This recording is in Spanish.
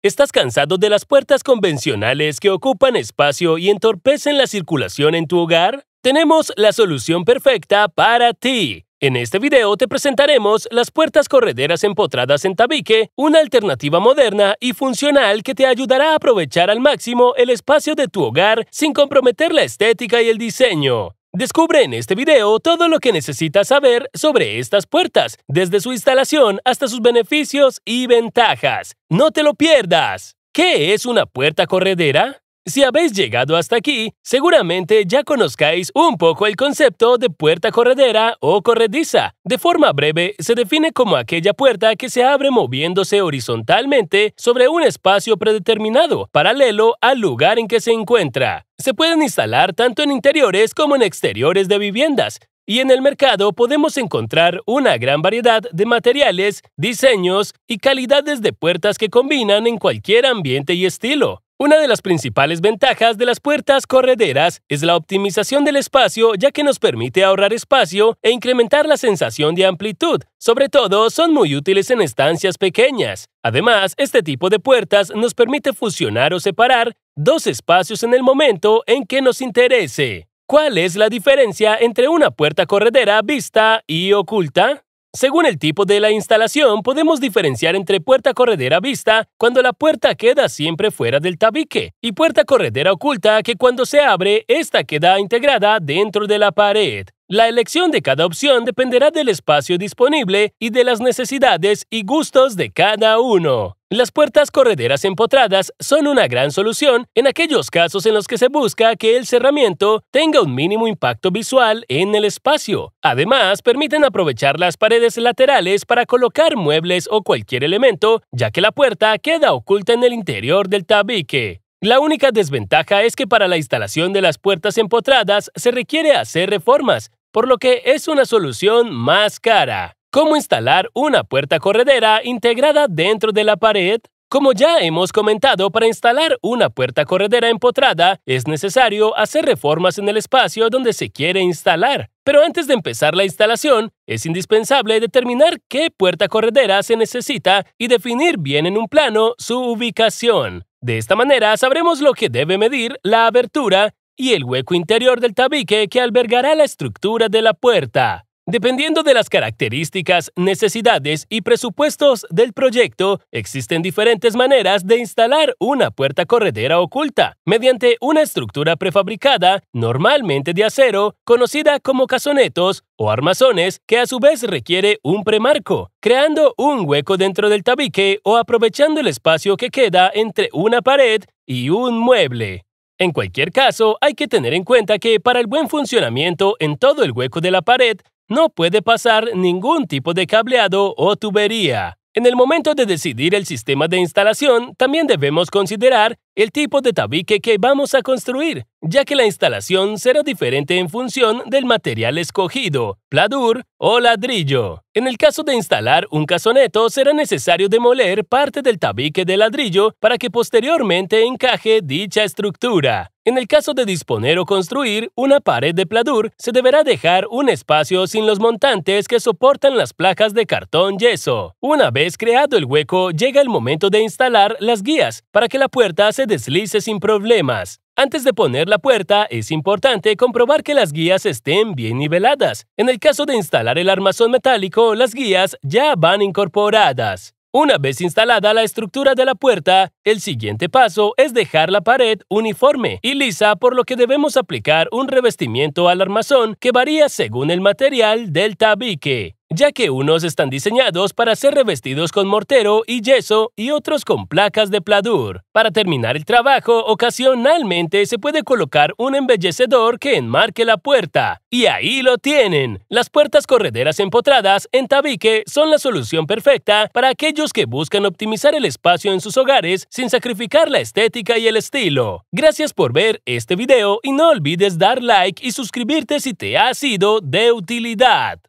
¿Estás cansado de las puertas convencionales que ocupan espacio y entorpecen la circulación en tu hogar? Tenemos la solución perfecta para ti. En este video te presentaremos las puertas correderas empotradas en tabique, una alternativa moderna y funcional que te ayudará a aprovechar al máximo el espacio de tu hogar sin comprometer la estética y el diseño. Descubre en este video todo lo que necesitas saber sobre estas puertas, desde su instalación hasta sus beneficios y ventajas. ¡No te lo pierdas! ¿Qué es una puerta corredera? Si habéis llegado hasta aquí, seguramente ya conozcáis un poco el concepto de puerta corredera o corrediza. De forma breve, se define como aquella puerta que se abre moviéndose horizontalmente sobre un espacio predeterminado, paralelo al lugar en que se encuentra. Se pueden instalar tanto en interiores como en exteriores de viviendas, y en el mercado podemos encontrar una gran variedad de materiales, diseños y calidades de puertas que combinan en cualquier ambiente y estilo. Una de las principales ventajas de las puertas correderas es la optimización del espacio, ya que nos permite ahorrar espacio e incrementar la sensación de amplitud. Sobre todo, son muy útiles en estancias pequeñas. Además, este tipo de puertas nos permite fusionar o separar dos espacios en el momento en que nos interese. ¿Cuál es la diferencia entre una puerta corredera vista y oculta? Según el tipo de la instalación, podemos diferenciar entre puerta corredera vista cuando la puerta queda siempre fuera del tabique y puerta corredera oculta que cuando se abre, esta queda integrada dentro de la pared. La elección de cada opción dependerá del espacio disponible y de las necesidades y gustos de cada uno. Las puertas correderas empotradas son una gran solución en aquellos casos en los que se busca que el cerramiento tenga un mínimo impacto visual en el espacio. Además, permiten aprovechar las paredes laterales para colocar muebles o cualquier elemento, ya que la puerta queda oculta en el interior del tabique. La única desventaja es que para la instalación de las puertas empotradas se requiere hacer reformas, por lo que es una solución más cara. ¿Cómo instalar una puerta corredera integrada dentro de la pared? Como ya hemos comentado, para instalar una puerta corredera empotrada es necesario hacer reformas en el espacio donde se quiere instalar. Pero antes de empezar la instalación, es indispensable determinar qué puerta corredera se necesita y definir bien en un plano su ubicación. De esta manera sabremos lo que debe medir la abertura y el hueco interior del tabique que albergará la estructura de la puerta. Dependiendo de las características, necesidades y presupuestos del proyecto, existen diferentes maneras de instalar una puerta corredera oculta, mediante una estructura prefabricada, normalmente de acero, conocida como casonetos o armazones, que a su vez requiere un premarco, creando un hueco dentro del tabique o aprovechando el espacio que queda entre una pared y un mueble. En cualquier caso, hay que tener en cuenta que para el buen funcionamiento en todo el hueco de la pared no puede pasar ningún tipo de cableado o tubería. En el momento de decidir el sistema de instalación, también debemos considerar el tipo de tabique que vamos a construir, ya que la instalación será diferente en función del material escogido, pladur o ladrillo. En el caso de instalar un casoneto, será necesario demoler parte del tabique de ladrillo para que posteriormente encaje dicha estructura. En el caso de disponer o construir una pared de pladur, se deberá dejar un espacio sin los montantes que soportan las placas de cartón yeso. Una vez creado el hueco, llega el momento de instalar las guías para que la puerta se deslice sin problemas. Antes de poner la puerta, es importante comprobar que las guías estén bien niveladas. En el caso de instalar el armazón metálico, las guías ya van incorporadas. Una vez instalada la estructura de la puerta, el siguiente paso es dejar la pared uniforme y lisa, por lo que debemos aplicar un revestimiento al armazón que varía según el material del tabique ya que unos están diseñados para ser revestidos con mortero y yeso y otros con placas de pladur. Para terminar el trabajo, ocasionalmente se puede colocar un embellecedor que enmarque la puerta. Y ahí lo tienen. Las puertas correderas empotradas en tabique son la solución perfecta para aquellos que buscan optimizar el espacio en sus hogares sin sacrificar la estética y el estilo. Gracias por ver este video y no olvides dar like y suscribirte si te ha sido de utilidad.